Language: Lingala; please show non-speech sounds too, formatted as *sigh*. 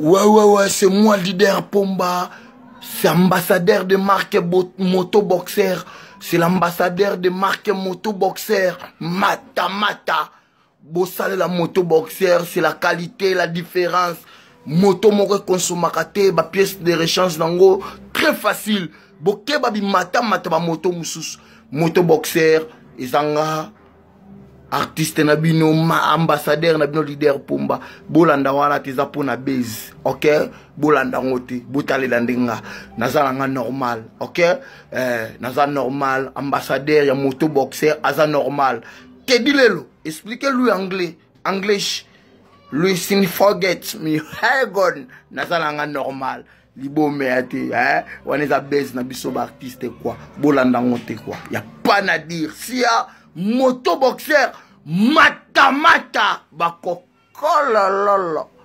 Ouais, ouais, ouais, c'est moi leader Pomba. C'est ambassadeur de marque motoboxer. C'est l'ambassadeur de marque motoboxer. Mata, mata. Bossale la motoboxer, c'est la qualité, la différence. Moto moko consommaka te, ba pièce de rechange nango. Très facile. Boke babi mata, mata ba moto musus. Motoboxer, ezanga. artiste na bino ma ambassadeur na bino leader pomba bolanda wana te eza mpona base ok bolanda yango te botalela nde nga naza na nga normal ok eh, naza normal ambassadeur ya moto boxer aza normal tedi lelo explike lui anglais english lui sin forget me *laughs* hegon naza na nga normal libomeya te eh? wana eza base na biso baartiste kwa bolanda yango te kwa ya pas na dire sia moto boxer matamata bakokola lolo